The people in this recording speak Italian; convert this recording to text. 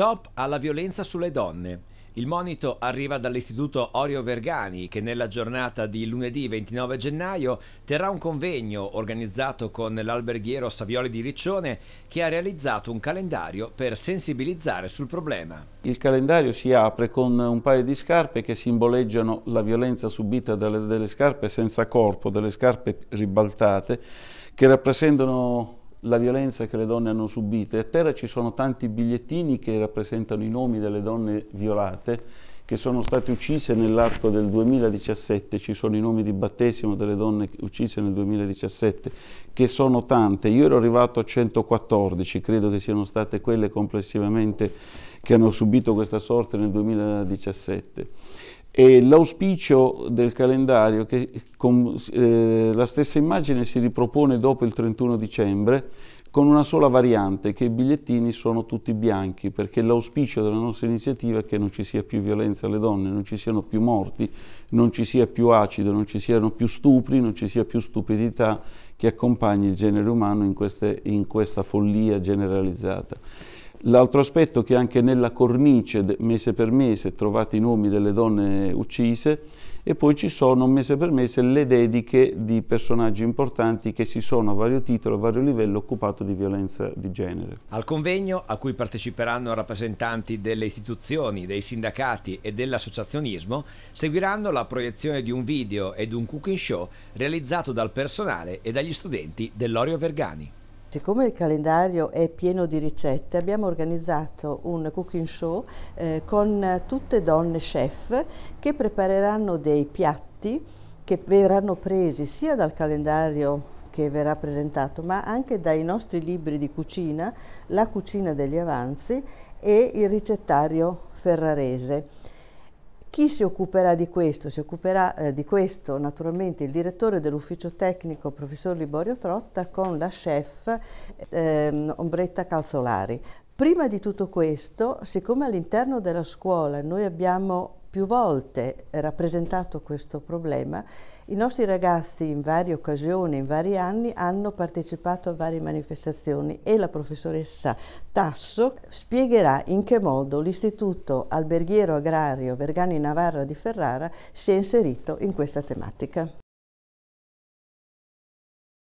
Stop alla violenza sulle donne. Il monito arriva dall'Istituto Orio Vergani che nella giornata di lunedì 29 gennaio terrà un convegno organizzato con l'alberghiero Savioli di Riccione che ha realizzato un calendario per sensibilizzare sul problema. Il calendario si apre con un paio di scarpe che simboleggiano la violenza subita dalle, delle scarpe senza corpo, delle scarpe ribaltate che rappresentano la violenza che le donne hanno subito. E A terra ci sono tanti bigliettini che rappresentano i nomi delle donne violate che sono state uccise nell'arco del 2017, ci sono i nomi di battesimo delle donne uccise nel 2017, che sono tante. Io ero arrivato a 114, credo che siano state quelle complessivamente che hanno subito questa sorte nel 2017 e l'auspicio del calendario che con, eh, la stessa immagine si ripropone dopo il 31 dicembre con una sola variante che i bigliettini sono tutti bianchi perché l'auspicio della nostra iniziativa è che non ci sia più violenza alle donne, non ci siano più morti, non ci sia più acido, non ci siano più stupri, non ci sia più stupidità che accompagni il genere umano in, queste, in questa follia generalizzata. L'altro aspetto è che anche nella cornice mese per mese trovate i nomi delle donne uccise e poi ci sono mese per mese le dediche di personaggi importanti che si sono a vario titolo, a vario livello occupato di violenza di genere. Al convegno a cui parteciperanno rappresentanti delle istituzioni, dei sindacati e dell'associazionismo seguiranno la proiezione di un video ed un cooking show realizzato dal personale e dagli studenti dell'Orio Vergani. Siccome il calendario è pieno di ricette, abbiamo organizzato un cooking show eh, con tutte donne chef che prepareranno dei piatti che verranno presi sia dal calendario che verrà presentato, ma anche dai nostri libri di cucina, La cucina degli avanzi e il ricettario ferrarese. Chi si occuperà di questo? Si occuperà eh, di questo naturalmente il direttore dell'ufficio tecnico, professor Liborio Trotta, con la chef ehm, Ombretta Calzolari. Prima di tutto questo, siccome all'interno della scuola noi abbiamo più volte rappresentato questo problema, i nostri ragazzi in varie occasioni, in vari anni, hanno partecipato a varie manifestazioni e la professoressa Tasso spiegherà in che modo l'Istituto Alberghiero Agrario Vergani Navarra di Ferrara si è inserito in questa tematica.